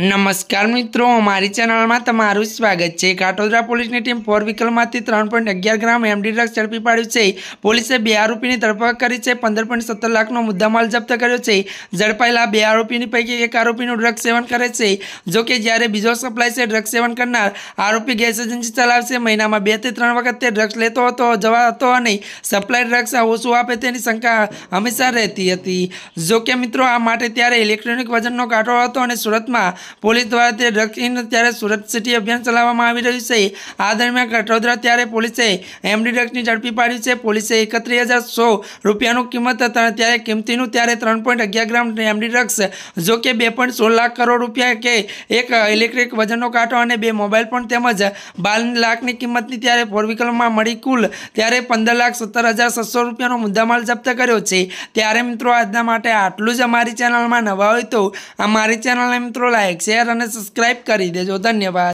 નમસ્કાર મિત્રો અમારી ચેનલમાં તમારું સ્વાગત છે કાટોદરા પોલીસની ટીમ ફોર વ્હીકલમાંથી ત્રણ પોઈન્ટ અગિયાર ગ્રામ એમડી ડ્રગ્સ ઝડપી પાડ્યું છે પોલીસે બે આરોપીની ધરપકડ કરી છે પંદર પોઈન્ટ સત્તર લાખનો મુદ્દામાલ જપ્ત કર્યો છે ઝડપાયેલા બે આરોપીની પૈકી એક આરોપીનું ડ્રગ્સ સેવન કરે છે જોકે જ્યારે બીજો સપ્લાય છે ડ્રગ્સ સેવન કરનાર આરોપી ગેસ એજન્સી ચલાવશે મહિનામાં બે થી ત્રણ વખત તે ડ્રગ્સ લેતો હતો જવા હતો અને સપ્લાય ડ્રગ્સ ઓછું આપે તેની શંકા હંમેશા રહેતી હતી જોકે મિત્રો આ માટે ત્યારે ઇલેક્ટ્રોનિક વજનનો કાંટો હતો અને સુરતમાં પોલીસ દ્વારા તે ડ્રગ્સ ઇન ત્યારે સુરત સિટી અભિયાન ચલાવવામાં આવી રહ્યું છે આ દરમિયાન કટોદરા ત્યારે પોલીસે એમડી ડ્રગ્સની ઝડપી પાડી છે પોલીસે એકત્રીસ હજાર સો રૂપિયાનું કિંમત હતા ત્યારે કિંમતીનું ત્યારે ત્રણ પોઈન્ટ અગિયાર ગ્રામ એમડી ડ્રગ્સ જો કે બે પોઈન્ટ સોળ લાખ કરોડ રૂપિયા કે એક ઇલેક્ટ્રિક વજનનો કાંટો અને બે મોબાઈલ પણ તેમજ બાર લાખની કિંમતની ત્યારે ફોર વ્હીકલમાં મળી કુલ ત્યારે પંદર લાખ સત્તર હજાર છસો રૂપિયાનો મુદ્દામાલ જપ્ત કર્યો છે ત્યારે મિત્રો આજના માટે આટલું જ અમારી ચેનલમાં નવા હોય તો અમારી ચેનલને મિત્રો લાઈક લાઇક શેર અને સબસ્ક્રાઇબ કરી દેજો ધન્યવાદ